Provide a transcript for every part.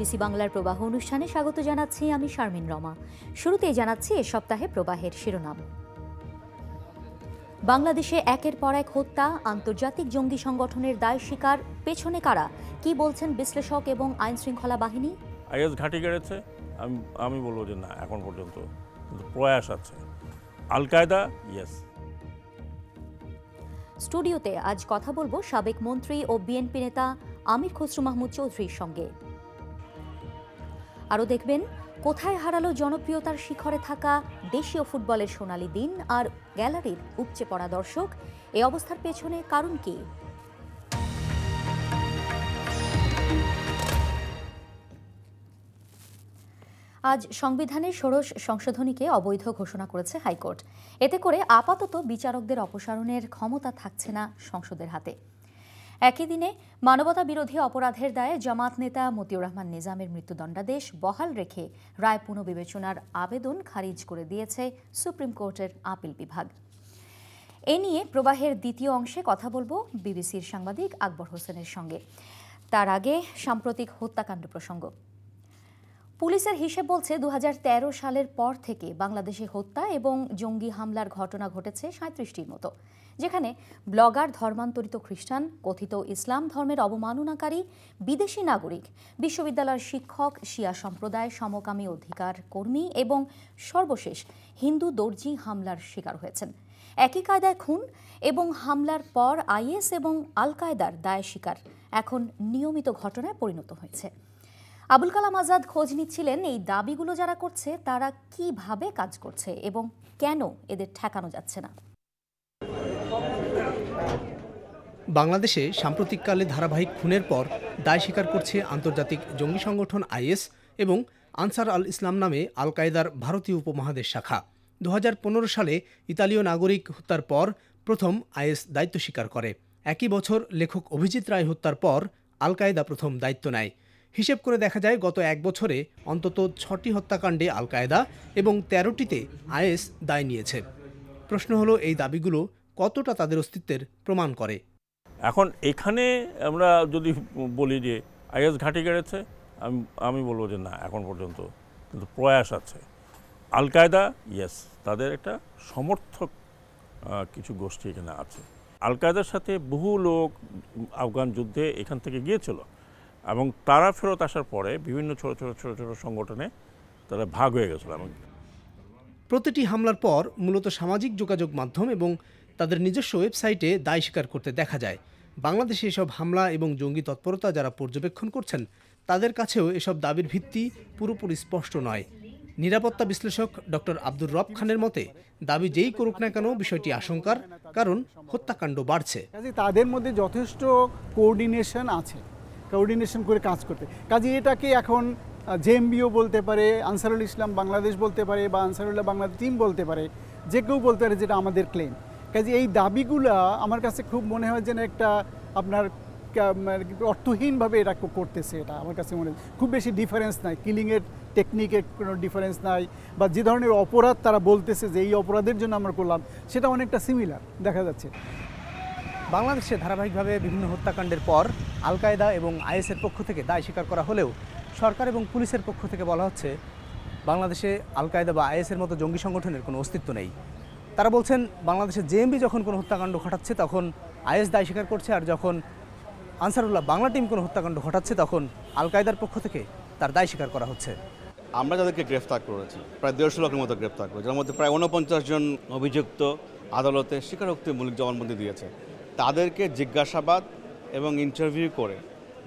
BBC বাংলার প্রবাহ অনুষ্ঠানে স্বাগত জানাচ্ছি আমি শারমিন রমা শুরুতেই জানাচ্ছি এ সপ্তাহে প্রবাহের শিরোনাম বাংলাদেশে একের পর এক হত্যা আন্তর্জাতিক জঙ্গি সংগঠনের দায় স্বীকার পেছনে কারা কি বলছেন বিশ্লেষক এবং আইন শৃঙ্খলা বাহিনী আইএস ঘাঁটি গেড়েছে আমি আমি বলবো যে না এখন পর্যন্ত প্রয়াস আছে আল কায়দা ইয়েস স্টুডিওতে আজ কথা বলবো সাবেক মন্ত্রী ও বিএনপি নেতা আমির খসরু মাহমুদ চৌধুরীর সঙ্গে আরও দেখবেন কোথায় হারালো জনপ্রিয়তার শিখরে থাকা দেশীয় ফুটবলের সোনালি দিন আর গ্যালারির উপচে পড়া দর্শক এ অবস্থার পেছনে কারণ কি আজ সংবিধানের ষোড়শ সংশোধনীকে অবৈধ ঘোষণা করেছে হাইকোর্ট এতে করে আপাতত বিচারকদের অপসারণের ক্ষমতা থাকছে না সংসদের হাতে একই দিনে মানবতা বিরোধী অপরাধের দায়ে জামাত নেতা মতিউর রহমান নিজামের মৃত্যুদণ্ডাদেশ বহাল রেখে রায় পুনর্বিবেচনার আবেদন খারিজ করে দিয়েছে সুপ্রিম কোর্টের আপিল বিভাগ এ নিয়ে প্রবাহের দ্বিতীয় অংশে কথা বলবো বিবিসির সাংবাদিক আকবর হোসেনের সঙ্গে তার আগে সাম্প্রতিক হত্যাকাণ্ড প্রসঙ্গ পুলিশের হিসেব বলছে দু সালের পর থেকে বাংলাদেশে হত্যা এবং জঙ্গি হামলার ঘটনা ঘটেছে সাঁত্রিশটির মতো যেখানে ব্লগার ধর্মান্তরিত খ্রিস্টান কথিত ইসলাম ধর্মের অবমাননাকারী বিদেশি নাগরিক বিশ্ববিদ্যালয়ের শিক্ষক শিয়া সম্প্রদায় সমকামী অধিকার কর্মী এবং সর্বশেষ হিন্দু দর্জি হামলার শিকার হয়েছেন একই কায়দায় খুন এবং হামলার পর আইএস এবং আল কায়দার দায় শিকার এখন নিয়মিত ঘটনায় পরিণত হয়েছে আবুল কালাম আজাদ খোঁজ নিচ্ছিলেন এই দাবিগুলো যারা করছে তারা কিভাবে কাজ করছে এবং কেন এদের ঠেকানো যাচ্ছে না বাংলাদেশে সাম্প্রতিককালে ধারাবাহিক খুনের পর দায় স্বীকার করছে আন্তর্জাতিক জঙ্গি সংগঠন আইএস এবং আনসার আল ইসলাম নামে আল কায়দার ভারতীয় উপমহাদেশ শাখা দু সালে ইতালীয় নাগরিক হত্যার পর প্রথম আইএস দায়িত্ব স্বীকার করে একই বছর লেখক অভিজিৎ রায় হত্যার পর আল কায়দা প্রথম দায়িত্ব নেয় হিসেব করে দেখা যায় গত এক বছরে অন্তত ছটি হত্যাকাণ্ডে আল কায়দা এবং তেরোটিতে আইএস দায় নিয়েছে প্রশ্ন হলো এই দাবিগুলো কতটা তাদের অস্তিত্বের প্রমাণ করে এখন এখানে আমরা যদি বলি যে আইএস ঘাঁটি গেড়েছে আমি আমি বলবো যে না এখন পর্যন্ত কিন্তু প্রয়াস আছে আল কায়দা ইয়েস তাদের একটা সমর্থক কিছু গোষ্ঠী এখানে আছে আল কায়দার সাথে বহু লোক আফগান যুদ্ধে এখান থেকে গিয়েছিল এবং তারা ফেরত আসার পরে বিভিন্ন ছোট ছোট ছোট ছোট সংগঠনে তারা ভাগ হয়ে গেছিল এবং প্রতিটি হামলার পর মূলত সামাজিক যোগাযোগ মাধ্যম এবং তাদের নিজস্ব ওয়েবসাইটে দায় স্বীকার করতে দেখা যায় বাংলাদেশে এসব হামলা এবং জঙ্গি তৎপরতা যারা পর্যবেক্ষণ করছেন তাদের কাছেও এসব দাবির ভিত্তি পুরোপুরি স্পষ্ট নয় নিরাপত্তা বিশ্লেষক ডক্টর আব্দুর রব খানের মতে দাবি যেই করুক না কেন বিষয়টি আশঙ্কার কারণ হত্যাকাণ্ড বাড়ছে তাদের মধ্যে যথেষ্ট কোঅর্ডিনেশন আছে কোঅর্ডিনেশন করে কাজ করতে কাজে এটাকে এখন জেএমবিও বলতে পারে আনসারুল ইসলাম বাংলাদেশ বলতে পারে বা আনসারুল্লাহ বাংলাদেশ টিম বলতে পারে যে কেউ বলতে পারে যেটা আমাদের ক্লেম কাজে এই দাবিগুলা আমার কাছে খুব মনে হয় যেন একটা আপনার অর্থহীনভাবে এটা করতেছে এটা আমার কাছে মনে হয় খুব বেশি ডিফারেন্স নাই কিলিংয়ের টেকনিকের কোনো ডিফারেন্স নাই বা যে ধরনের অপরাধ তারা বলতেছে যে এই অপরাধের জন্য আমরা করলাম সেটা অনেকটা সিমিলার দেখা যাচ্ছে বাংলাদেশে ধারাবাহিকভাবে বিভিন্ন হত্যাকাণ্ডের পর আল কায়দা এবং আইএসের পক্ষ থেকে দায় স্বীকার করা হলেও সরকার এবং পুলিশের পক্ষ থেকে বলা হচ্ছে বাংলাদেশে আল কায়দা বা আইএসের মতো জঙ্গি সংগঠনের কোনো অস্তিত্ব নেই তারা বলছেন বাংলাদেশে জেএমবি যখন কোনো হত্যাকাণ্ড ঘটাচ্ছে তখন আইএস দায় স্বীকার করছে আর যখন আনসারুল্লাহ বাংলা টিম কোনো হত্যাকাণ্ড ঘটাচ্ছে তখন আল কায়দার পক্ষ থেকে তার দায় স্বীকার করা হচ্ছে আমরা যাদেরকে গ্রেফতার করেছি প্রায় দেড়শো লোকের মতো গ্রেফতার করেছি যার মধ্যে প্রায় উনপঞ্চাশ জন অভিযুক্ত আদালতে স্বীকারোক্তিমূলক জবানবন্দি দিয়েছে তাদেরকে জিজ্ঞাসাবাদ এবং ইন্টারভিউ করে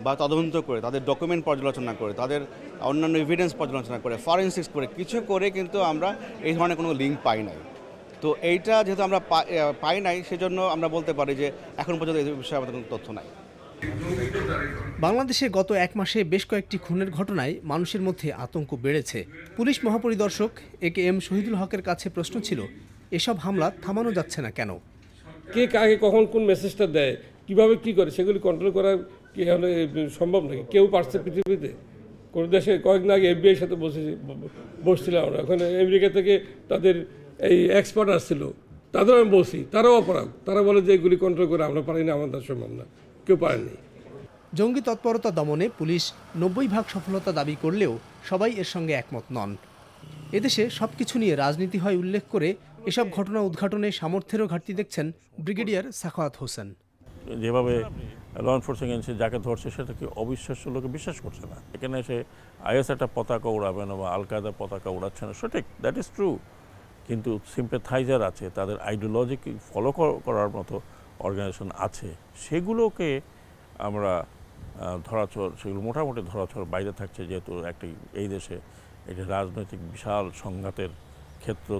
বা তদন্ত করে তাদের ডকুমেন্ট পর্যালোচনা করে তাদের অন্যান্য এভিডেন্স পর্যালোচনা করে ফরেন্সিক্স করে কিছু করে কিন্তু আমরা এই ধরনের কোনো লিঙ্ক পাই নাই তো এইটা যেহেতু আমরা পাই নাই সেজন্য আমরা বলতে পারি যে এখন পর্যন্ত এই বিষয়ে আমাদের কোনো তথ্য নাই বাংলাদেশে গত এক মাসে বেশ কয়েকটি খুনের ঘটনায় মানুষের মধ্যে আতঙ্ক বেড়েছে পুলিশ মহাপরিদর্শক এ কে এম শহীদুল হকের কাছে প্রশ্ন ছিল এসব হামলা থামানো যাচ্ছে না কেন কে কাকে কখন কোন মেসেজটা দেয় কিভাবে কি করে সেগুলি কন্ট্রোল করা কি হলে সম্ভব নাকি কেউ পারছে পৃথিবীতে কোনো দেশে কয়েকদিন আগে এফবিআই সাথে বসে বসছিলাম আমরা ওখানে আমেরিকা থেকে তাদের এই এক্সপার্ট আসছিল তাদের আমি বলছি তারাও অপরাধ তারা বলে যে এগুলি কন্ট্রোল করে আমরা পারিনি আমাদের সম্ভব না কেউ পারেনি জঙ্গি তৎপরতা দমনে পুলিশ নব্বই ভাগ সফলতা দাবি করলেও সবাই এর সঙ্গে একমত নন এদেশে সব কিছু নিয়ে রাজনীতি হয় উল্লেখ করে এসব ঘটনা উদ্ঘাটনে সামর্থ্যেরও ঘাটতি দেখছেন ব্রিগেডিয়ার সাখাওয়াত হোসেন যেভাবে ল এনফোর্সিং এজেন্সি যাকে ধরছে সেটাকে অবিশ্বাস্য লোকে বিশ্বাস করছে না এখানে এসে আইএস একটা পতাকা উড়াবে না বা আল কায়দা পতাকা উড়াচ্ছে না সঠিক দ্যাট ইজ ট্রু কিন্তু সিম্পেথাইজার আছে তাদের আইডিওলজিকে ফলো করার মতো অর্গানাইজেশন আছে সেগুলোকে আমরা ধরাচর সেগুলো মোটামুটি ধরাচর বাইরে থাকছে যেহেতু একটি এই দেশে একটি রাজনৈতিক বিশাল সংঘাতের ক্ষেত্র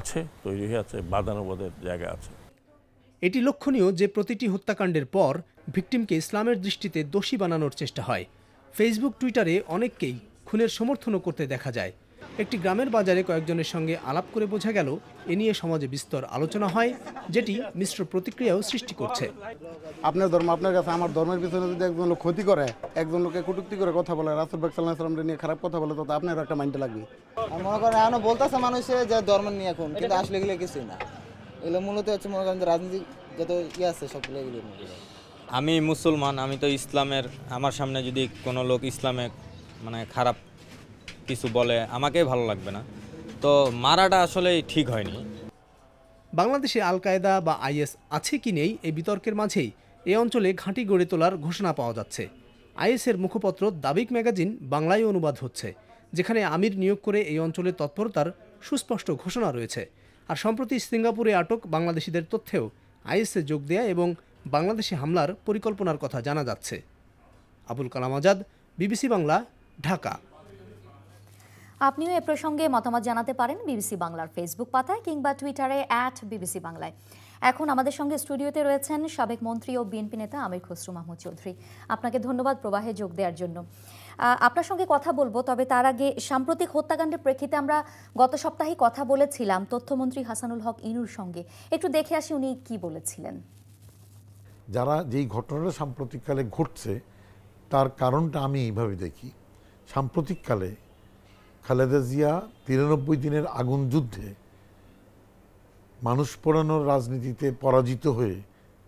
আছে তৈরি হয়ে আছে বাদানুবাদের জায়গা আছে এটি লক্ষণীয় যে প্রতিটি হত্যাকাণ্ডের পর ভিকটিমকে ইসলামের দৃষ্টিতে দোষী বানানোর চেষ্টা হয় ফেসবুক টুইটারে অনেককেই খুনের সমর্থনও করতে দেখা যায় একটি গ্রামের বাজারে কয়েকজনের সঙ্গে আলাপ করে বোঝা গেল এ নিয়ে সমাজে বিস্তর আলোচনা হয় যেটি মিশ্র প্রতিক্রিয়াও সৃষ্টি করছে আপনার ধর্ম আপনার কাছে আমার ধর্মের পিছনে যদি একজন লোক ক্ষতি করে একজন লোকে কটুক্তি করে কথা বলে রাসুল বাকসাল্লাহামরা নিয়ে খারাপ কথা বলে তো আপনার একটা মাইন্ডে লাগবে মনে করেন এখনো বলতেছে মানুষে যে ধর্ম নিয়ে এখন কিন্তু আসলে গেলে কিছুই না এগুলো মূলত হচ্ছে মনে করেন রাজনীতি যত ইয়ে আছে সবগুলো এগুলো আমি মুসলমান আমি তো ইসলামের আমার সামনে যদি কোনো লোক ইসলামে মানে খারাপ কিছু বলে আমাকে ভালো লাগবে না তো মারাটা আসলে ঠিক হয়নি বাংলাদেশে আল কায়দা বা আইএস আছে কি নেই এই বিতর্কের মাঝেই এ অঞ্চলে ঘাঁটি গড়ে তোলার ঘোষণা পাওয়া যাচ্ছে আইএসের মুখপত্র দাবিক ম্যাগাজিন বাংলায় অনুবাদ হচ্ছে যেখানে আমির নিয়োগ করে এই অঞ্চলে তৎপরতার সুস্পষ্ট ঘোষণা রয়েছে আর সম্প্রতি সিঙ্গাপুরে আটক বাংলাদেশিদের তথ্যেও আইএসে যোগ দেয়া এবং বাংলাদেশে হামলার পরিকল্পনার কথা জানা যাচ্ছে আবুল কালাম আজাদ বিবিসি বাংলা ঢাকা আপনিও এ প্রসঙ্গে মতামত জানাতে পারেন বিবিসি বাংলার ফেসবুক পাতায় কিংবা টুইটারে অ্যাট বিবিসি বাংলায় এখন আমাদের সঙ্গে স্টুডিওতে রয়েছেন সাবেক মন্ত্রী ও বিএনপি নেতা আমির খসরু মাহমুদ চৌধুরী আপনাকে ধন্যবাদ প্রবাহে যোগ দেওয়ার জন্য আপনার সঙ্গে কথা বলবো তবে তার আগে সাম্প্রতিক হত্যাকাণ্ডের প্রেক্ষিতে আমরা গত সপ্তাহে কথা বলেছিলাম তথ্যমন্ত্রী হাসানুল হক ইনুর সঙ্গে একটু দেখে আসি উনি কি বলেছিলেন যারা যেই ঘটনাটা সাম্প্রতিককালে ঘটছে তার কারণটা আমি এইভাবে দেখি সাম্প্রতিককালে খালেদা জিয়া তিরানব্বই দিনের আগুন যুদ্ধে মানুষ পোড়ানোর রাজনীতিতে পরাজিত হয়ে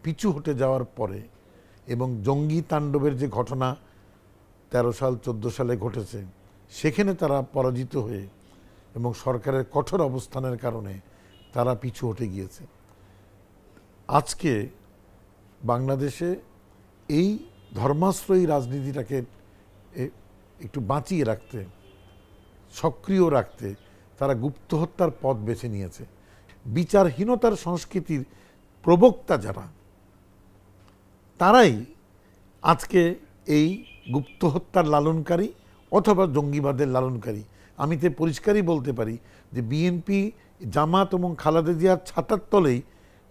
পিছু হটে যাওয়ার পরে এবং জঙ্গি তাণ্ডবের যে ঘটনা ১৩ সাল ১৪ সালে ঘটেছে সেখানে তারা পরাজিত হয়ে এবং সরকারের কঠোর অবস্থানের কারণে তারা পিছু হটে গিয়েছে আজকে বাংলাদেশে এই ধর্মাশ্রয়ী রাজনীতিটাকে একটু বাঁচিয়ে রাখতে সক্রিয় রাখতে তারা গুপ্ত হত্যার পথ বেছে নিয়েছে বিচারহীনতার সংস্কৃতির প্রবক্তা যারা তারাই আজকে এই গুপ্ত হত্যার লালনকারী অথবা জঙ্গিবাদের লালনকারী আমি তো পরিষ্কারই বলতে পারি যে বিএনপি জামাত এবং খালাদা জিয়ার ছাতার তলেই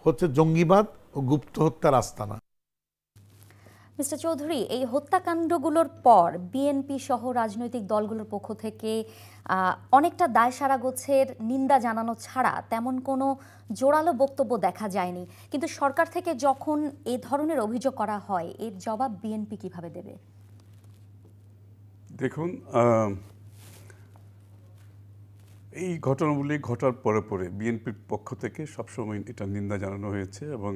হচ্ছে জঙ্গিবাদ ও গুপ্ত হত্যার আস্তানা মিস্টার চৌধুরী এই হত্যাকাণ্ডগুলোর পর বিএনপি সহ রাজনৈতিক দলগুলোর পক্ষ থেকে অনেকটা দায় গোছের নিন্দা জানানো ছাড়া তেমন কোনো জোরালো বক্তব্য দেখা যায়নি কিন্তু সরকার থেকে যখন এ ধরনের অভিযোগ করা হয় এর জবাব বিএনপি কিভাবে দেবে দেখুন এই ঘটনাগুলি ঘটার পরে পরে বিএনপির পক্ষ থেকে সবসময় এটা নিন্দা জানানো হয়েছে এবং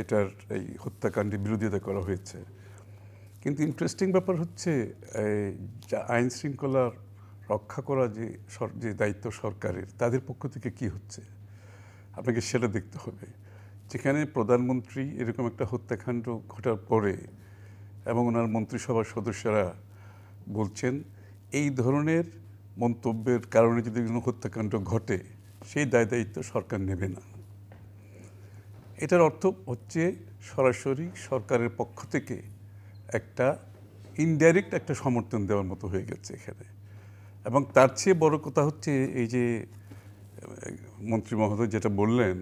এটার এই হত্যাকাণ্ডে বিরোধিতা করা হয়েছে কিন্তু ইন্টারেস্টিং ব্যাপার হচ্ছে আইন শৃঙ্খলা রক্ষা করা যে যে দায়িত্ব সরকারের তাদের পক্ষ থেকে কি হচ্ছে আপনাকে সেটা দেখতে হবে যেখানে প্রধানমন্ত্রী এরকম একটা হত্যাকাণ্ড ঘটার পরে এবং ওনার মন্ত্রিসভার সদস্যরা বলছেন এই ধরনের মন্তব্যের কারণে যদি কোনো হত্যাকাণ্ড ঘটে সেই দায় দায়িত্ব সরকার নেবে না এটার অর্থ হচ্ছে সরাসরি সরকারের পক্ষ থেকে একটা ইনডাইরেক্ট একটা সমর্থন দেওয়ার মতো হয়ে গেছে এখানে এবং তার চেয়ে বড় কথা হচ্ছে এই যে মন্ত্রী মহোদয় যেটা বললেন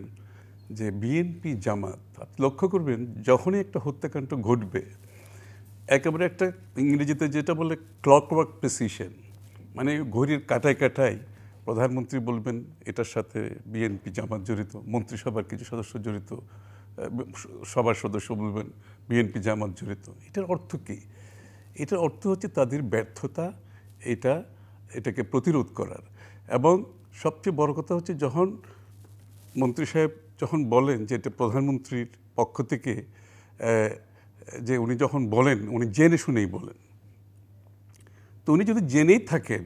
যে বিএনপি জামাত আপনি লক্ষ্য করবেন যখনই একটা হত্যাকাণ্ড ঘটবে একেবারে একটা ইংরেজিতে যেটা বলে ক্লকওয়ার্ক প্রেসিশন মানে ঘড়ির কাটায় কাটায় প্রধানমন্ত্রী বলবেন এটার সাথে বিএনপি জামাত জড়িত মন্ত্রিসভার কিছু সদস্য জড়িত সবার সদস্য বলবেন বিএনপি জামাত জড়িত এটার অর্থ কী এটার অর্থ হচ্ছে তাদের ব্যর্থতা এটা এটাকে প্রতিরোধ করার এবং সবচেয়ে বড় কথা হচ্ছে যখন মন্ত্রী সাহেব যখন বলেন যে এটা প্রধানমন্ত্রীর পক্ষ থেকে যে উনি যখন বলেন উনি জেনে শুনেই বলেন তো উনি যদি জেনেই থাকেন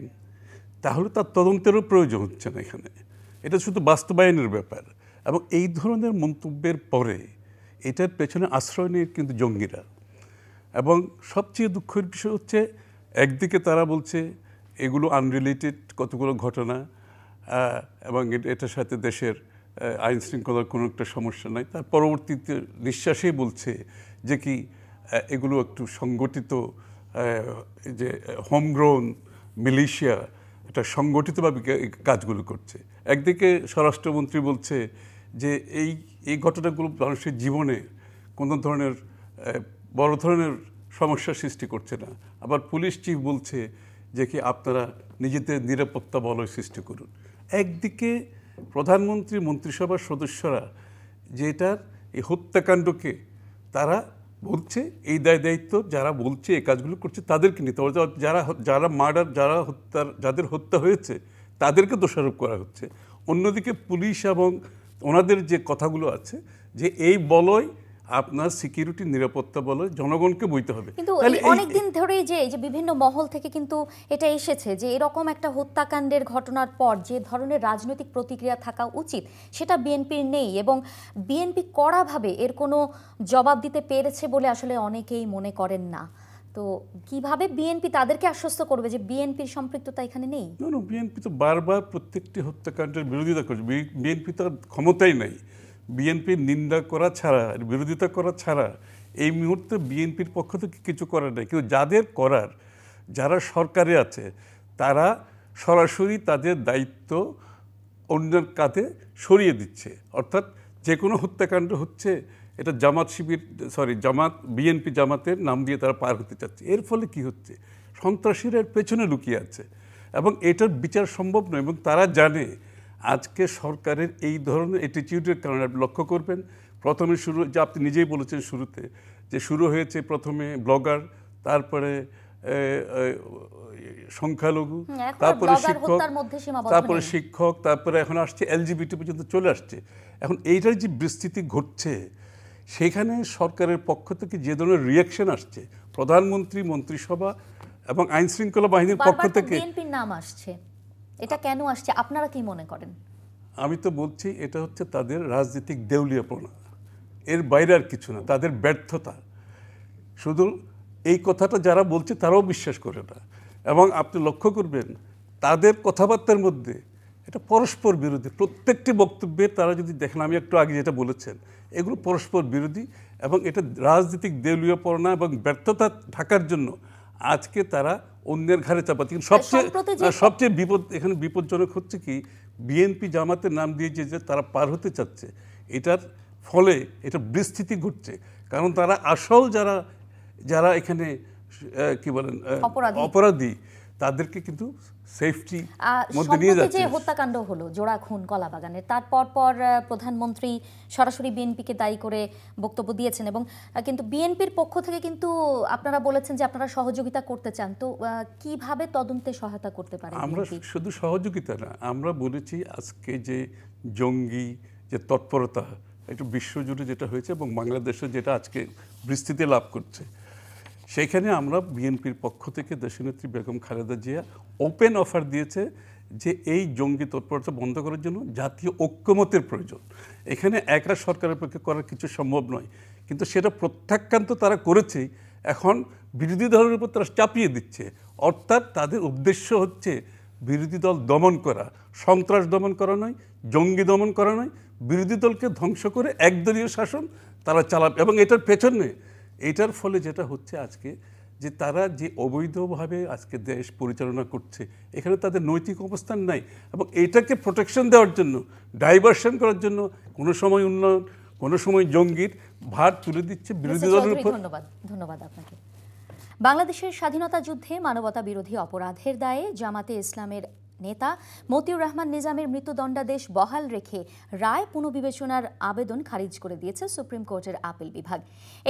তাহলে তার তদন্তেরও প্রয়োজন হচ্ছে না এখানে এটা শুধু বাস্তবায়নের ব্যাপার এবং এই ধরনের মন্তব্যের পরে এটার পেছনে আশ্রয় নেই কিন্তু জঙ্গিরা এবং সবচেয়ে দুঃখের বিষয় হচ্ছে একদিকে তারা বলছে এগুলো আনরিলেটেড কতগুলো ঘটনা এবং এটার সাথে দেশের আইন শৃঙ্খলার কোনো একটা সমস্যা নাই তার পরবর্তীতে নিঃশ্বাসেই বলছে যে কি এগুলো একটু সংগঠিত যে হোমগ্রোন মিলিশিয়া একটা সংগঠিতভাবে কাজগুলো করছে একদিকে স্বরাষ্ট্রমন্ত্রী বলছে যে এই এই ঘটনাগুলো মানুষের জীবনে কোনো ধরনের বড় ধরনের সমস্যা সৃষ্টি করছে না আবার পুলিশ চিফ বলছে যে কি আপনারা নিজেদের নিরাপত্তা বলয় সৃষ্টি করুন একদিকে প্রধানমন্ত্রী মন্ত্রিসভার সদস্যরা যেটার এই হত্যাকাণ্ডকে তারা বলছে এই দায় দায়িত্ব যারা বলছে এই কাজগুলো করছে তাদেরকে নিতে হবে যারা যারা মার্ডার যারা হত্যার যাদের হত্যা হয়েছে তাদেরকে দোষারোপ করা হচ্ছে অন্যদিকে পুলিশ এবং ওনাদের যে কথাগুলো আছে যে এই বলয় আপনার সিকিউরিটি নিরাপত্তা বলে জনগণকে বইতে হবে কিন্তু অনেকদিন ধরেই যে এই যে বিভিন্ন মহল থেকে কিন্তু এটা এসেছে যে এরকম একটা হত্যাকাণ্ডের ঘটনার পর যে ধরনের রাজনৈতিক প্রতিক্রিয়া থাকা উচিত সেটা বিএনপির নেই এবং বিএনপি কড়াভাবে এর কোনো জবাব দিতে পেরেছে বলে আসলে অনেকেই মনে করেন না তো কিভাবে বিএনপি তাদেরকে আশ্বস্ত করবে যে বিএনপির সম্পৃক্ততা এখানে নেই বিএনপি তো বারবার প্রত্যেকটি হত্যাকাণ্ডের বিরোধিতা করছে বিএনপি তো ক্ষমতাই নেই বিএনপির নিন্দা করা ছাড়া বিরোধিতা করা ছাড়া এই মুহূর্তে বিএনপির পক্ষ থেকে কিছু করার নেই কিন্তু যাদের করার যারা সরকারে আছে তারা সরাসরি তাদের দায়িত্ব অন্যের কাঁধে সরিয়ে দিচ্ছে অর্থাৎ যে কোনো হত্যাকাণ্ড হচ্ছে এটা জামাত শিবির সরি জামাত বিএনপি জামাতের নাম দিয়ে তারা পার হতে চাচ্ছে এর ফলে কি হচ্ছে সন্ত্রাসীরা পেছনে লুকিয়ে আছে এবং এটার বিচার সম্ভব নয় এবং তারা জানে আজকে সরকারের এই ধরনের অ্যাটিটিউডের কারণে আপনি লক্ষ্য করবেন প্রথমে শুরু যে আপনি নিজেই বলেছেন শুরুতে যে শুরু হয়েছে প্রথমে ব্লগার তারপরে সংখ্যালঘু হ্যাঁ, তারপরে শিক্ষক তারপরে শিক্ষক তারপরে এখন আসছে এলজিবিটি পর্যন্ত চলে আসছে এখন এইটার যে বিস্তৃতি ঘটছে সেখানে সরকারের পক্ষ থেকে যে ধরনের রিয়াকশন আসছে প্রধানমন্ত্রী মন্ত্রিসভা এবং আইনশৃঙ্খলা বাহিনীর পক্ষ থেকে নাম আসছে এটা কেন আসছে আপনারা কি মনে করেন আমি তো বলছি এটা হচ্ছে তাদের রাজনৈতিক দেউলিয়াপনা এর বাইরে আর কিছু না তাদের ব্যর্থতা শুধু এই কথাটা যারা বলছে তারাও বিশ্বাস করে না এবং আপনি লক্ষ্য করবেন তাদের কথাবার্তার মধ্যে এটা পরস্পর বিরোধী প্রত্যেকটি বক্তব্যে তারা যদি দেখেন আমি একটু আগে যেটা বলেছেন এগুলো পরস্পর বিরোধী এবং এটা রাজনৈতিক দেউলীয়পরণা এবং ব্যর্থতা ঢাকার জন্য আজকে তারা অন্যের ঘাড়ে চাপাচ্ছে কিন্তু সবচেয়ে সবচেয়ে বিপদ এখানে বিপজ্জনক হচ্ছে কি বিএনপি জামাতের নাম দিয়ে যে তারা পার হতে চাচ্ছে এটার ফলে এটা বিস্তৃতি ঘটছে কারণ তারা আসল যারা যারা এখানে কি বলেন অপরাধী তাদেরকে কিন্তু সেফটি মধ্যে নিয়ে যাচ্ছে যে হত্যাকাণ্ড হলো জোড়া খুন কলা বাগানে তারপর পর প্রধানমন্ত্রী সরাসরি বিএনপি কে দায়ী করে বক্তব্য দিয়েছেন এবং কিন্তু বিএনপির পক্ষ থেকে কিন্তু আপনারা বলেছেন যে আপনারা সহযোগিতা করতে চান তো কিভাবে তদন্তে সহায়তা করতে পারে আমরা শুধু সহযোগিতা না আমরা বলেছি আজকে যে জঙ্গি যে তৎপরতা একটু বিশ্বজুড়ে যেটা হয়েছে এবং বাংলাদেশে যেটা আজকে বিস্তৃতি লাভ করছে সেখানে আমরা বিএনপির পক্ষ থেকে দেশনেত্রী বেগম খালেদা জিয়া ওপেন অফার দিয়েছে যে এই জঙ্গি তৎপরতা বন্ধ করার জন্য জাতীয় ঐক্যমতের প্রয়োজন এখানে একা সরকারের পক্ষে করার কিছু সম্ভব নয় কিন্তু সেটা প্রত্যাখ্যান্ত তারা করেছেই এখন বিরোধী দলের উপর তারা চাপিয়ে দিচ্ছে অর্থাৎ তাদের উদ্দেশ্য হচ্ছে বিরোধী দল দমন করা সন্ত্রাস দমন করা নয় জঙ্গি দমন করা নয় বিরোধী দলকে ধ্বংস করে একদলীয় শাসন তারা চালাবে এবং এটার পেছনে এটার ফলে যেটা হচ্ছে আজকে যে তারা যে অবৈধভাবে আজকে দেশ পরিচালনা করছে এখানে তাদের নৈতিক অবস্থান নাই এবং এটাকে প্রোটেকশন দেওয়ার জন্য ডাইভার্সন করার জন্য কোনো সময় উন্নয়ন কোনো সময় জঙ্গির ভার তুলে দিচ্ছে বিরোধী দলের উপর ধন্যবাদ ধন্যবাদ আপনাকে বাংলাদেশের স্বাধীনতা যুদ্ধে মানবতা বিরোধী অপরাধের দায়ে জামাতে ইসলামের নেতা মতিউর রহমান নিজামের মৃত্যুদণ্ডাদেশ বহাল রেখে রায় পুনর্বিবেচনার আবেদন খারিজ করে দিয়েছে সুপ্রিম কোর্টের আপিল বিভাগ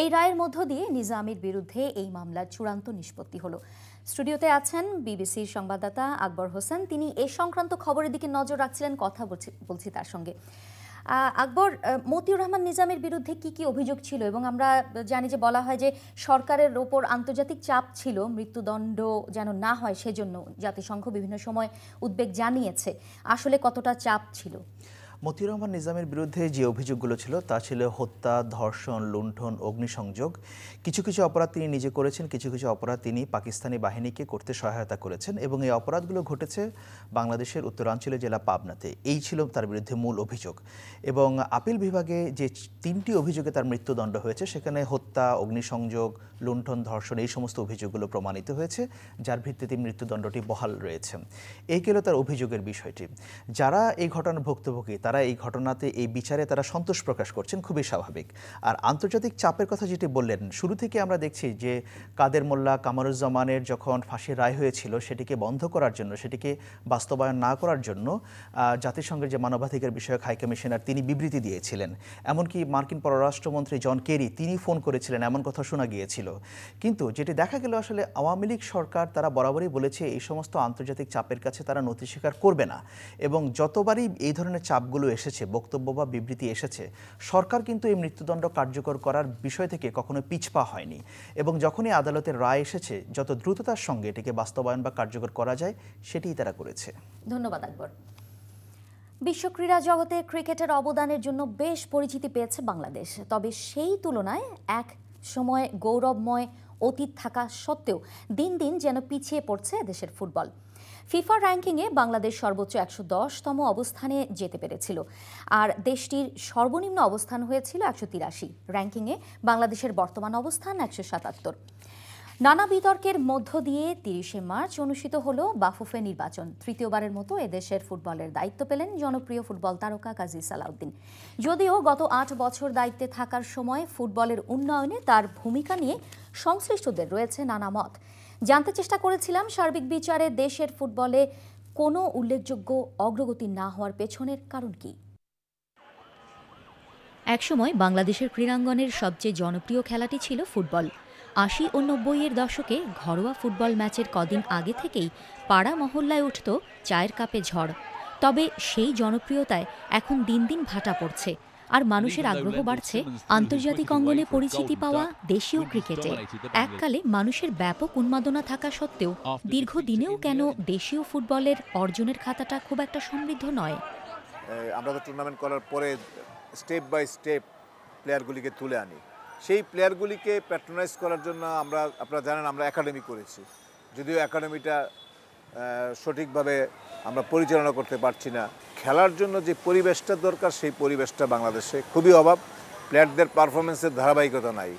এই রায়ের মধ্য দিয়ে নিজামের বিরুদ্ধে এই মামলার চূড়ান্ত নিষ্পত্তি হলো স্টুডিওতে আছেন বিবিসির সংবাদদাতা আকবর হোসেন তিনি এ সংক্রান্ত খবরের দিকে নজর রাখছিলেন কথা বলছি তার সঙ্গে আকবর মতিউর রহমান নিজামের বিরুদ্ধে কি কি অভিযোগ ছিল এবং আমরা জানি যে বলা হয় যে সরকারের ওপর আন্তর্জাতিক চাপ ছিল মৃত্যুদণ্ড যেন না হয় সেজন্য জাতিসংঘ বিভিন্ন সময় উদ্বেগ জানিয়েছে আসলে কতটা চাপ ছিল মতিউর রহমান নিজামের বিরুদ্ধে যে অভিযোগগুলো ছিল তা ছিল হত্যা ধর্ষণ লুণ্ঠন অগ্নিসংযোগ কিছু কিছু অপরাধ তিনি নিজে করেছেন কিছু কিছু অপরাধ তিনি পাকিস্তানি বাহিনীকে করতে সহায়তা করেছেন এবং এই অপরাধগুলো ঘটেছে বাংলাদেশের উত্তরাঞ্চলীয় জেলা পাবনাতে এই ছিল তার বিরুদ্ধে মূল অভিযোগ এবং আপিল বিভাগে যে তিনটি অভিযোগে তার মৃত্যুদণ্ড হয়েছে সেখানে হত্যা অগ্নিসংযোগ লুণ্ঠন ধর্ষণ এই সমস্ত অভিযোগগুলো প্রমাণিত হয়েছে যার ভিত্তিতে মৃত্যুদণ্ডটি বহাল রয়েছে এই গেল তার অভিযোগের বিষয়টি যারা এই ঘটনার ভুক্তভোগী তারা এই ঘটনাতে এই বিচারে তারা সন্তোষ প্রকাশ করছেন খুবই স্বাভাবিক আর আন্তর্জাতিক চাপের কথা যেটি বললেন শুরু থেকে আমরা দেখছি যে কাদের মোল্লা কামরুজ্জামানের যখন ফাঁসির রায় হয়েছিল সেটিকে বন্ধ করার জন্য সেটিকে বাস্তবায়ন না করার জন্য জাতিসংঘের যে মানবাধিকার বিষয়ক হাই কমিশনার তিনি বিবৃতি দিয়েছিলেন এমনকি মার্কিন পররাষ্ট্রমন্ত্রী জন কেরি তিনি ফোন করেছিলেন এমন কথা শোনা গিয়েছিল কিন্তু যেটি দেখা গেল আসলে আওয়ামী লীগ সরকার তারা বরাবরই বলেছে এই সমস্ত আন্তর্জাতিক চাপের কাছে তারা নথি স্বীকার করবে না এবং যতবারই এই ধরনের চাপগুলো বক্তব্যগুলো এসেছে বক্তব্য বা বিবৃতি এসেছে সরকার কিন্তু এই মৃত্যুদণ্ড কার্যকর করার বিষয় থেকে কখনো পিছপা হয়নি এবং যখনই আদালতের রায় এসেছে যত দ্রুততার সঙ্গে এটিকে বাস্তবায়ন বা কার্যকর করা যায় সেটিই তারা করেছে ধন্যবাদ আকবর বিশ্ব ক্রীড়া জগতে ক্রিকেটের অবদানের জন্য বেশ পরিচিতি পেয়েছে বাংলাদেশ তবে সেই তুলনায় এক সময় গৌরবময় অতীত থাকা সত্ত্বেও দিন দিন যেন পিছিয়ে পড়ছে দেশের ফুটবল ফিফা র্যাঙ্কিংয়ে বাংলাদেশ সর্বোচ্চ একশো দশতম অবস্থানে যেতে পেরেছিল আর দেশটির সর্বনিম্ন অবস্থান হয়েছিল একশো তিরাশি র্যাঙ্কিংয়ে বাংলাদেশের বর্তমান অবস্থান একশো সাতাত্তর নানা বিতর্কের মধ্য দিয়ে তিরিশে মার্চ অনুষ্ঠিত হল বাফুফে নির্বাচন তৃতীয়বারের মতো এদেশের ফুটবলের দায়িত্ব পেলেন জনপ্রিয় ফুটবল তারকা কাজী সালাউদ্দিন যদিও গত আট বছর দায়িত্বে থাকার সময় ফুটবলের উন্নয়নে তার ভূমিকা নিয়ে সংশ্লিষ্টদের রয়েছে নানা মত জানতে চেষ্টা করেছিলাম সার্বিক বিচারে দেশের ফুটবলে কোনো উল্লেখযোগ্য অগ্রগতি না হওয়ার পেছনের কারণ কি একসময় বাংলাদেশের ক্রীড়াঙ্গনের সবচেয়ে জনপ্রিয় খেলাটি ছিল ফুটবল আশি ও নব্বইয়ের দশকে ঘরোয়া ফুটবল ম্যাচের কদিন আগে থেকেই পাড়া মহল্লায় উঠত চায়ের কাপে ঝড় তবে সেই জনপ্রিয়তায় এখন দিন দিন ভাটা পড়ছে আর মানুষের আগ্রহ বাড়ছে আন্তর্জাতিক অঙ্গনে পরিচিতি পাওয়া দেশীয় ক্রিকেটে এককালে মানুষের ব্যাপক উন্মাদনা থাকা সত্ত্বেও দীর্ঘদিনেও কেন দেশীয় ফুটবলের অর্জনের খাতাটা খুব একটা সমৃদ্ধ নয় আমরা তো টুর্নামেন্ট করার পরে স্টেপ বাই স্টেপ প্লেয়ারগুলিকে তুলে আনি সেই প্লেয়ারগুলিকে প্যাট্রোনাইজ করার জন্য আমরা আপনারা জানেন আমরা একাডেমি করেছি যদিও একাডেমিটা সঠিকভাবে আমরা পরিচালনা করতে পারছি না খেলার জন্য যে পরিবেশটা দরকার সেই পরিবেশটা বাংলাদেশে খুবই অভাব প্লেয়ারদের পারফরমেন্সের ধারাবাহিকতা নাই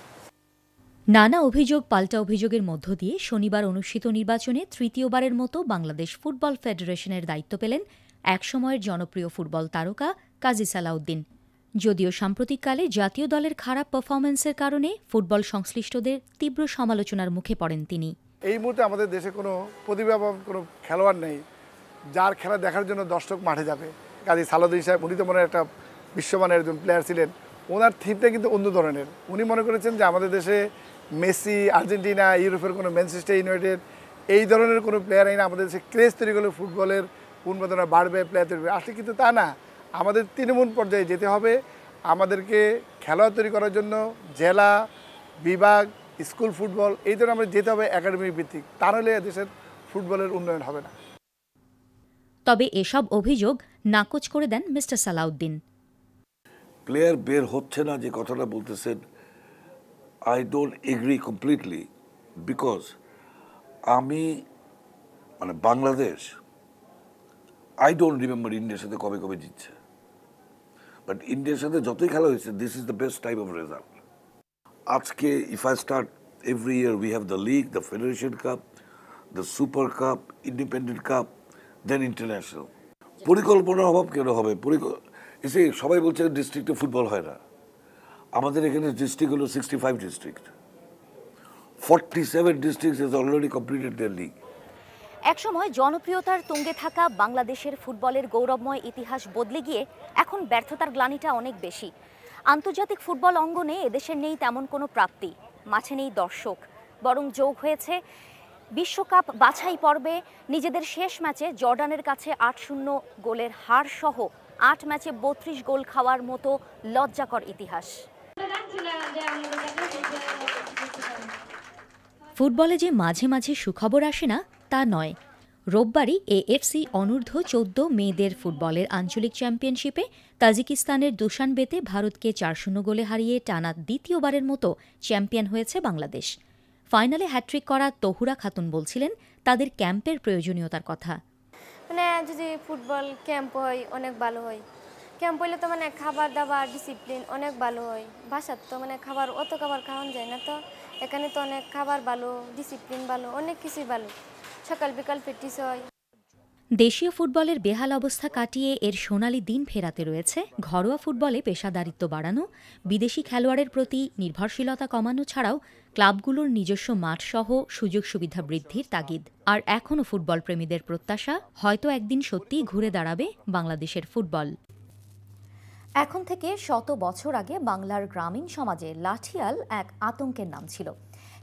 নানা অভিযোগ পাল্টা অভিযোগের মধ্য দিয়ে শনিবার অনুষ্ঠিত নির্বাচনে তৃতীয়বারের মতো বাংলাদেশ ফুটবল ফেডারেশনের দায়িত্ব পেলেন একসময়ের জনপ্রিয় ফুটবল তারকা কাজী সালাউদ্দিন যদিও সাম্প্রতিককালে জাতীয় দলের খারাপ পারফরমেন্সের কারণে ফুটবল সংশ্লিষ্টদের তীব্র সমালোচনার মুখে পড়েন তিনি এই মুহূর্তে আমাদের দেশে কোনো প্রতিভা বা কোনো খেলোয়াড় নেই যার খেলা দেখার জন্য দর্শক মাঠে যাবে কাজী সালাউদ্দিন সাহেব উনি তো মনে একটা বিশ্বমানের একজন প্লেয়ার ছিলেন ওনার থিমটা কিন্তু অন্য ধরনের উনি মনে করেছেন যে আমাদের দেশে মেসি আর্জেন্টিনা ইউরোপের কোনো ম্যানচেস্টার ইউনাইটেড এই ধরনের কোনো প্লেয়ার আইন আমাদের দেশে ক্রেজ তৈরি করলে ফুটবলের উন্মাদনা বাড়বে প্লেয়ার তৈরি আসলে কিন্তু তা না আমাদের তৃণমূল পর্যায়ে যেতে হবে আমাদেরকে খেলোয়াড় তৈরি করার জন্য জেলা বিভাগ স্কুল ফুটবল এই ধরনের আমরা যেতে হবে একাডেমি ভিত্তিক তাহলে নাহলে দেশের ফুটবলের উন্নয়ন হবে না তবে এসব অভিযোগ নাকচ করে দেন মিস্টার সালাউদ্দিন প্লেয়ার বের হচ্ছে না যে কথাটা বলতেছেন I don't agree completely because আমি মানে বাংলাদেশ আই ডোন্ট রিমেম্বার ইন্ডিয়ার সাথে কবে কবে জিতছে বাট ইন্ডিয়ার সাথে যতই খেলা হয়েছে this is the best type of result আজকে if I start every year we have the league the federation cup the super cup independent cup then international পরিকল্পনার অভাব কেন হবে এসে সবাই বলছে ডিস্ট্রিক্টে ফুটবল হয় না আমাদের এখানে ডিস্ট্রিক্ট হলো sixty five district forty seven district is already completed there league একসময় জনপ্রিয়তার তুঙ্গে থাকা বাংলাদেশের ফুটবলের গৌরবময় ইতিহাস বদলে গিয়ে এখন ব্যর্থতার গ্লানিটা অনেক বেশি আন্তর্জাতিক ফুটবল অঙ্গনে এদেশের নেই তেমন কোনো প্রাপ্তি মাঠে নেই দর্শক বরং যোগ হয়েছে বিশ্বকাপ বাছাই পর্বে নিজেদের শেষ ম্যাচে জর্ডানের কাছে আট শূন্য গোলের হার সহ আট ম্যাচে বত্রিশ গোল খাওয়ার মতো লজ্জাকর ইতিহাস ফুটবলে যে মাঝে মাঝে সুখবর আসে না তা নয় রোববারই এএফসি অনূর্ধ্ব চোদ্দ মেয়েদের ফুটবলের আঞ্চলিক চ্যাম্পিয়নশিপে তাজিকিস্তানের দুশানবেতে ভারতকে চার শূন্য গোলে হারিয়ে টানা দ্বিতীয়বারের মতো চ্যাম্পিয়ন হয়েছে বাংলাদেশ ফাইনালে হ্যাট্রিক করা তহুরা খাতুন বলছিলেন তাদের ক্যাম্পের প্রয়োজনীয়তার কথা মানে যদি ফুটবল ক্যাম্প হয় অনেক ভালো হয় ক্যাম্প হইলে তো মানে খাবার দাবার ডিসিপ্লিন অনেক ভালো হয় বাসার তো মানে খাবার অত খাবার খাওয়ান যায় না তো এখানে তো অনেক খাবার ভালো ডিসিপ্লিন ভালো অনেক কিছুই ভালো সকাল আচ্ছা, বিকাল হয় দেশীয় ফুটবলের বেহাল অবস্থা কাটিয়ে এর সোনালি দিন ফেরাতে রয়েছে ঘরোয়া ফুটবলে পেশাদারিত্ব বাড়ানো বিদেশি খেলোয়াড়ের প্রতি নির্ভরশীলতা কমানো ছাড়াও ক্লাবগুলোর নিজস্ব মাঠসহ সুযোগ সুবিধা বৃদ্ধির তাগিদ আর এখনও ফুটবল প্রেমীদের প্রত্যাশা হয়তো একদিন সত্যিই ঘুরে দাঁড়াবে বাংলাদেশের ফুটবল এখন থেকে শত বছর আগে বাংলার গ্রামীণ সমাজে লাঠিয়াল এক আতঙ্কের নাম ছিল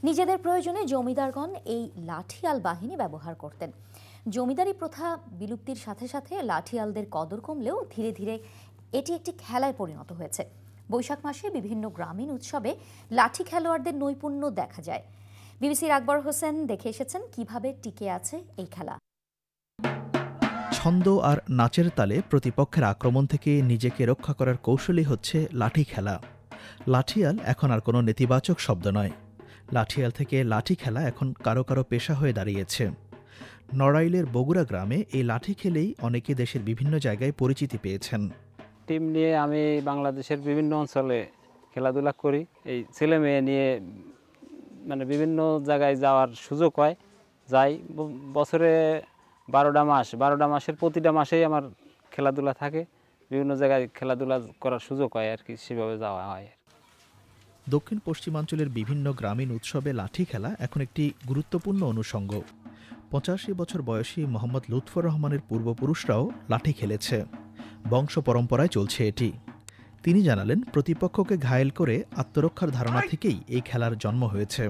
নিজেদের প্রয়োজনে জমিদারগণ এই লাঠিয়াল বাহিনী ব্যবহার করতেন জমিদারি প্রথা বিলুপ্তির সাথে সাথে লাঠিয়ালদের কদর কমলেও ধীরে ধীরে এটি একটি খেলায় পরিণত হয়েছে বৈশাখ মাসে বিভিন্ন গ্রামীণ উৎসবে লাঠি খেলোয়াড়দের নৈপুণ্য দেখা যায় বিবিসির আকবর হোসেন দেখে এসেছেন কিভাবে টিকে আছে এই খেলা ছন্দ আর নাচের তালে প্রতিপক্ষের আক্রমণ থেকে নিজেকে রক্ষা করার কৌশলই হচ্ছে লাঠি খেলা লাঠিয়াল এখন আর কোনো নেতিবাচক শব্দ নয় লাঠিয়াল থেকে লাঠি খেলা এখন কারো কারো পেশা হয়ে দাঁড়িয়েছে নড়াইলের বগুড়া গ্রামে এই লাঠি খেলেই অনেকে দেশের বিভিন্ন জায়গায় পরিচিতি পেয়েছেন টিম নিয়ে আমি বাংলাদেশের বিভিন্ন অঞ্চলে খেলাধুলা করি এই ছেলে মেয়ে নিয়ে মানে বিভিন্ন জায়গায় যাওয়ার সুযোগ হয় যাই বছরে বারোটা মাস বারোটা মাসের প্রতিটা মাসেই আমার খেলাধুলা থাকে বিভিন্ন জায়গায় খেলাধুলা করার সুযোগ হয় আর কি সেভাবে যাওয়া হয় আর দক্ষিণ পশ্চিমাঞ্চলের বিভিন্ন গ্রামীণ উৎসবে লাঠি খেলা এখন একটি গুরুত্বপূর্ণ অনুষঙ্গ পঁচাশি বছর বয়সী মোহাম্মদ লুৎফর রহমানের পূর্বপুরুষরাও লাঠি খেলেছে বংশ পরম্পরায় চলছে এটি তিনি জানালেন প্রতিপক্ষকে ঘায়েল করে আত্মরক্ষার ধারণা থেকেই এই খেলার জন্ম হয়েছে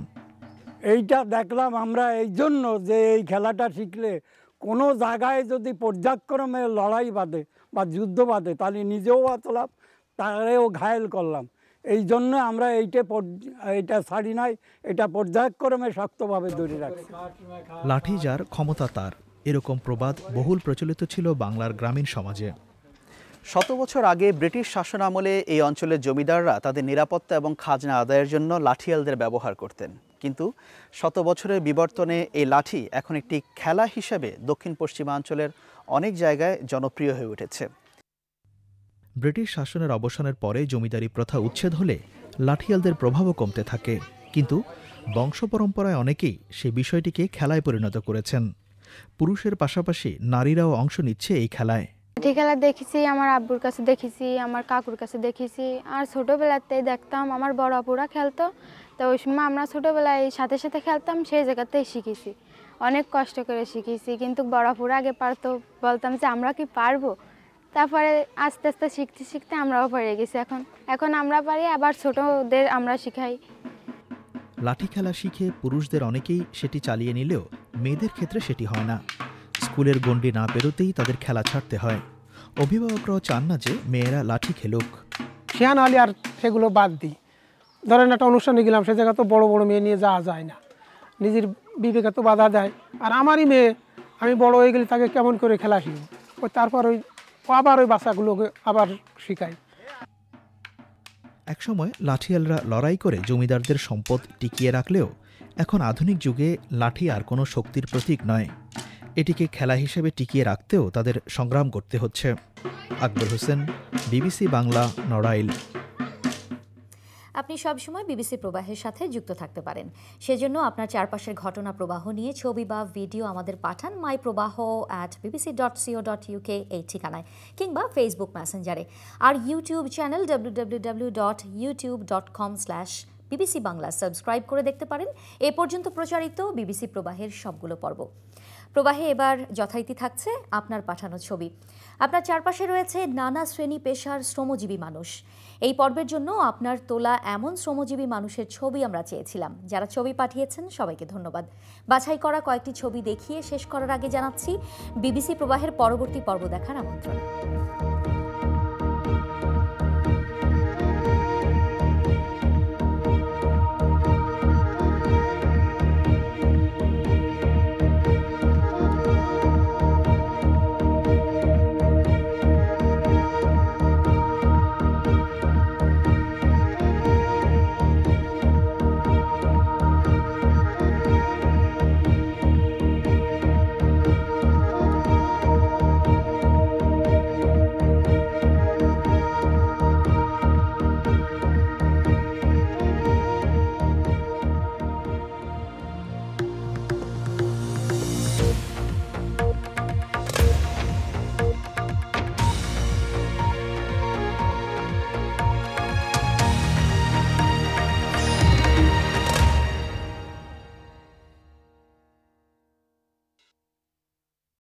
এইটা দেখলাম আমরা এই জন্য যে এই খেলাটা শিখলে কোনো জায়গায় যদি পর্যায়ক্রমে লড়াই বাঁধে বা যুদ্ধ বাঁধে তাহলে নিজেও বাঁচলাম তারেও ঘায়েল করলাম এই জন্য আমরা এইটা এটা ছাড়ি নাই এটা পর্যায়ক্রমে শক্তভাবে ধরে রাখছি লাঠি যার ক্ষমতা তার এরকম প্রবাদ বহুল প্রচলিত ছিল বাংলার গ্রামীণ সমাজে শত বছর আগে ব্রিটিশ শাসন আমলে এই অঞ্চলের জমিদাররা তাদের নিরাপত্তা এবং খাজনা আদায়ের জন্য লাঠিয়ালদের ব্যবহার করতেন কিন্তু শত বছরের বিবর্তনে এই লাঠি এখন একটি খেলা হিসেবে দক্ষিণ পশ্চিমাঞ্চলের অনেক জায়গায় জনপ্রিয় হয়ে উঠেছে ব্রিটিশ শাসনের অবসানের পরে জমিদারি প্রথা উচ্ছেদ হলে লাঠিয়ালদের প্রভাবও কমতে থাকে কিন্তু বংশ পরম্পরায় অনেকেই সে বিষয়টিকে খেলায় পরিণত করেছেন পুরুষের পাশাপাশি নারীরাও অংশ নিচ্ছে এই খেলায় লাঠি খেলা দেখেছি আমার আব্বুর কাছে দেখেছি আমার কাকুর কাছে দেখেছি আর ছোটোবেলাতেই দেখতাম আমার বড় আপুরা খেলতো তো ওই সময় আমরা ছোটোবেলায় সাথে সাথে খেলতাম সেই জায়গাতেই শিখেছি অনেক কষ্ট করে শিখেছি কিন্তু বড় আপুরা আগে পারতো বলতাম যে আমরা কি পারবো তারপরে আস্তে আস্তে শিখতে শিখতে আমরাও পড়ে গেছি এখন এখন আমরা পারি আবার ছোটদের আমরা শিখাই লাঠি খেলা শিখে পুরুষদের অনেকেই সেটি চালিয়ে নিলেও মেয়েদের ক্ষেত্রে সেটি হয় না স্কুলের গণ্ডি না পেরোতেই তাদের খেলা ছাড়তে হয় অভিভাবকরাও চান না যে মেয়েরা লাঠি খেলুক না নাহলে আর সেগুলো বাদ দিই ধরেন একটা অনুষ্ঠানে গেলাম সে জায়গা তো বড় বড় মেয়ে নিয়ে যাওয়া যায় না নিজের বিবেকে তো বাধা দেয় আর আমারই মেয়ে আমি বড় হয়ে গেলে তাকে কেমন করে খেলা শিখব তারপর ওই আবার ওই বাচ্চাগুলোকে আবার শিখাই একসময় লাঠিয়ালরা লড়াই করে জমিদারদের সম্পদ টিকিয়ে রাখলেও এখন আধুনিক যুগে লাঠি আর কোনো শক্তির প্রতীক নয় এটিকে খেলা হিসেবে টিকিয়ে রাখতেও তাদের সংগ্রাম করতে হচ্ছে আকবর হোসেন বিবিসি বাংলা নড়াইল আপনি সবসময় বিবিসি প্রবাহের সাথে যুক্ত থাকতে পারেন সেজন্য আপনার চারপাশের ঘটনা প্রবাহ নিয়ে ছবি বা ভিডিও আমাদের পাঠান মাই Probaho at BBC dot co dot UK এই ঠিকানায় কিংবা ফেসবুক মেসেঞ্জারে আর YouTube channel W W W dot YouTube dot com slash BBC Bangla subscribe করে দেখতে পারেন এ পর্যন্ত প্রচারিত বিবিসি প্রবাহের সবগুলো পর্ব প্রবাহে এবার যথাইতি থাকছে আপনার পাঠানো ছবি আপনার চারপাশে রয়েছে নানা শ্রেণী পেশার শ্রমজীবী মানুষ এই পর্বের জন্য আপনার তোলা এমন শ্রমজীবী মানুষের ছবি আমরা চেয়েছিলাম যারা ছবি পাঠিয়েছেন সবাইকে ধন্যবাদ বাছাই করা কয়েকটি ছবি দেখিয়ে শেষ করার আগে জানাচ্ছি বিবিসি প্রবাহের পরবর্তী পর্ব দেখার আমন্ত্রণ